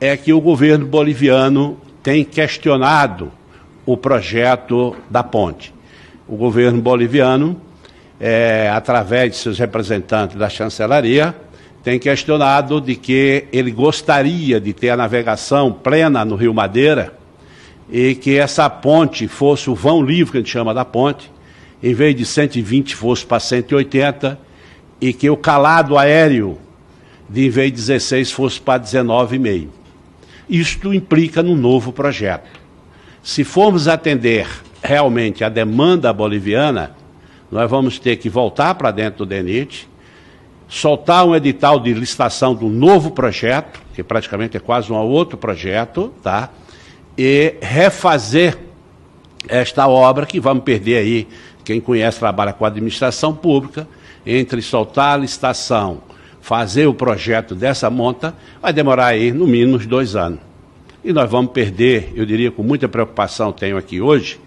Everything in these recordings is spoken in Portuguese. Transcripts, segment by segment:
é que o governo boliviano tem questionado o projeto da ponte. O governo boliviano, é, através de seus representantes da chancelaria, tem questionado de que ele gostaria de ter a navegação plena no Rio Madeira e que essa ponte fosse o vão livre, que a gente chama da ponte, em vez de 120 fosse para 180 e que o calado aéreo de em vez de 16 fosse para 19,5. Isto implica num novo projeto. Se formos atender realmente a demanda boliviana, nós vamos ter que voltar para dentro do DENIT, soltar um edital de licitação do novo projeto, que praticamente é quase um outro projeto, tá? e refazer esta obra que vamos perder aí, quem conhece trabalha com a administração pública, entre soltar a licitação, fazer o projeto dessa monta, vai demorar aí no mínimo dois anos. E nós vamos perder, eu diria com muita preocupação, tenho aqui hoje,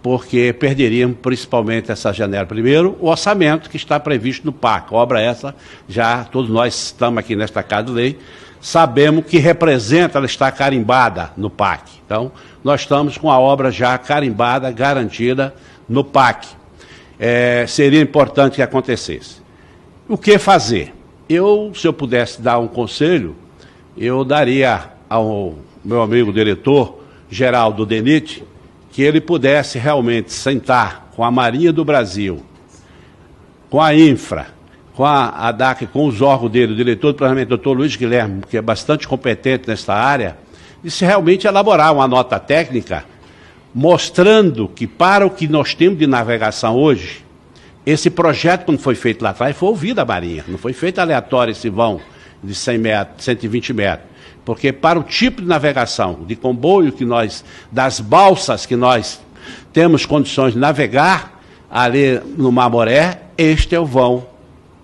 porque perderíamos principalmente essa janela. Primeiro, o orçamento que está previsto no PAC, obra essa, já todos nós estamos aqui nesta Casa de Lei, sabemos que representa, ela está carimbada no PAC. Então, nós estamos com a obra já carimbada, garantida no PAC. É, seria importante que acontecesse. O que fazer? Eu, se eu pudesse dar um conselho, eu daria ao meu amigo diretor, Geraldo Denit que ele pudesse realmente sentar com a Marinha do Brasil, com a Infra, com a ADAC, com os órgãos dele, o diretor do planejamento, doutor Luiz Guilherme, que é bastante competente nesta área, e se realmente elaborar uma nota técnica mostrando que para o que nós temos de navegação hoje, esse projeto, quando foi feito lá atrás, foi ouvido a Marinha. Não foi feito aleatório esse vão de 100 metros, 120 metros. Porque para o tipo de navegação de comboio que nós, das balsas que nós temos condições de navegar ali no Mar Moré, este é o vão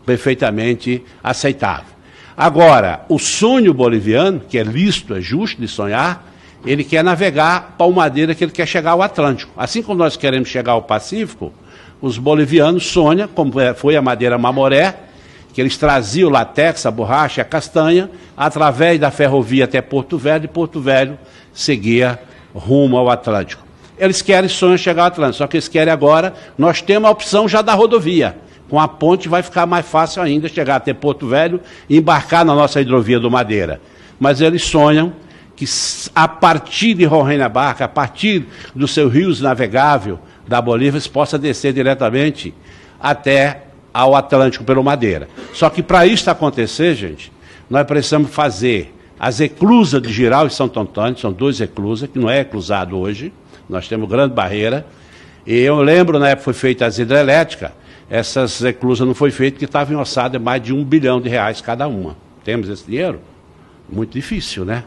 perfeitamente aceitável. Agora, o sonho boliviano, que é lícito, é justo de sonhar, ele quer navegar para Madeira, que ele quer chegar ao Atlântico. Assim como nós queremos chegar ao Pacífico, os bolivianos, Sônia, como é, foi a madeira mamoré, que eles traziam latex, a borracha, a castanha, através da ferrovia até Porto Velho, e Porto Velho seguia rumo ao Atlântico. Eles querem sonhar chegar ao Atlântico, só que eles querem agora, nós temos a opção já da rodovia. Com a ponte vai ficar mais fácil ainda chegar até Porto Velho e embarcar na nossa hidrovia do Madeira. Mas eles sonham que a partir de Roraima Barca, a partir do seu rios navegável, da Bolívia possa descer diretamente até ao Atlântico pelo Madeira. Só que para isso acontecer, gente, nós precisamos fazer as eclusas de Giral e Santo Antônio, são duas eclusas, que não é eclusado hoje, nós temos grande barreira. E eu lembro, na época foi feita as hidrelétricas, essas eclusas não foi feita que estava em ossada mais de um bilhão de reais cada uma. Temos esse dinheiro? Muito difícil, né?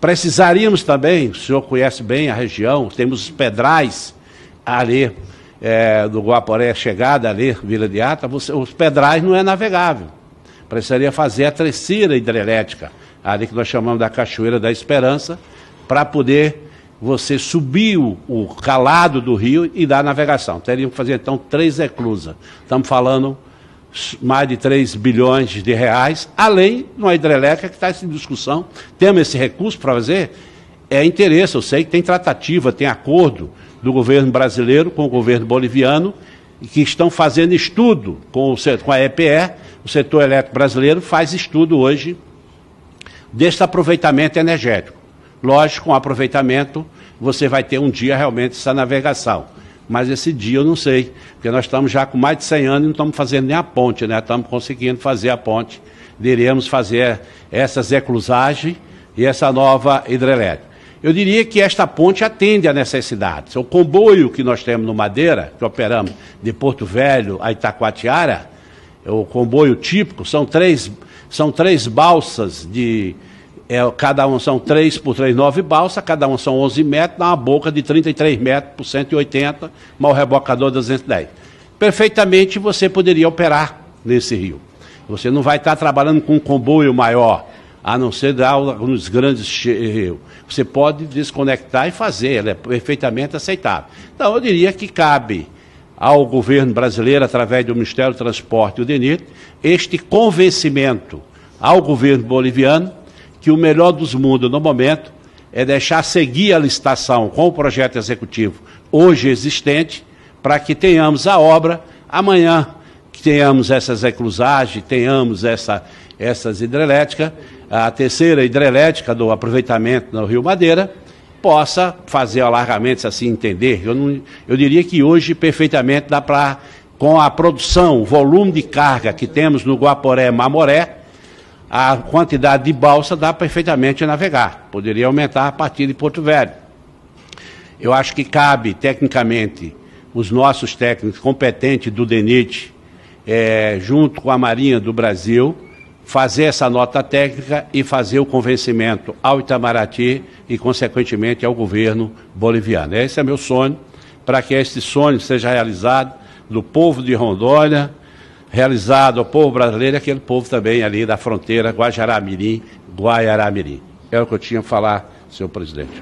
Precisaríamos também, o senhor conhece bem a região, temos pedrais ali é, do Guaporé, é chegada ali, Vila de Ata, você, os pedrais não é navegável. Precisaria fazer a trecira hidrelétrica, ali que nós chamamos da Cachoeira da Esperança, para poder você subir o, o, calado do rio e dar navegação. Teriam que fazer, então, três reclusas. Estamos falando mais de 3 bilhões de reais, além de uma hidrelétrica que está em discussão. Temos esse recurso para fazer? é interesse, eu sei que tem tratativa, tem acordo do governo brasileiro com o governo boliviano, que estão fazendo estudo com, o, com a EPE, o setor elétrico brasileiro faz estudo hoje desse aproveitamento energético. Lógico, com aproveitamento, você vai ter um dia realmente essa navegação. Mas esse dia eu não sei, porque nós estamos já com mais de 100 anos e não estamos fazendo nem a ponte, né? Estamos conseguindo fazer a ponte. Iremos fazer essas eclusagens e essa nova hidrelétrica. Eu diria que esta ponte atende a necessidades. O comboio que nós temos no Madeira, que operamos de Porto Velho a Itacoatiara, é o comboio típico, são três, são três balsas de. É, cada um são três por três nove balsas, cada um são 11 metros, dá uma boca de 33 metros por 180, mal rebocador 210. Perfeitamente você poderia operar nesse rio. Você não vai estar trabalhando com um comboio maior, a não ser dar aula nos grandes eh, Você pode desconectar e fazer, ela é perfeitamente aceitável. Então, eu diria que cabe ao governo brasileiro, através do Ministério do Transporte e o DENIT, este convencimento ao governo boliviano que o melhor dos mundos no momento é deixar seguir a licitação com o projeto executivo hoje existente, para que tenhamos a obra amanhã, que tenhamos essas eclusagens, tenhamos essa, essas hidrelétricas a terceira hidrelétrica do aproveitamento no Rio Madeira, possa fazer alargamentos assim entender. Eu, não, eu diria que hoje perfeitamente dá para, com a produção, o volume de carga que temos no Guaporé Mamoré, a quantidade de balsa dá perfeitamente a navegar. Poderia aumentar a partir de Porto Velho. Eu acho que cabe, tecnicamente, os nossos técnicos competentes do DENIT, é, junto com a Marinha do Brasil, fazer essa nota técnica e fazer o convencimento ao Itamaraty e, consequentemente, ao governo boliviano. Esse é meu sonho, para que este sonho seja realizado do povo de Rondônia, realizado ao povo brasileiro e aquele povo também ali da fronteira Guajará-Mirim, Guaiará-Mirim. É o que eu tinha a falar, senhor presidente.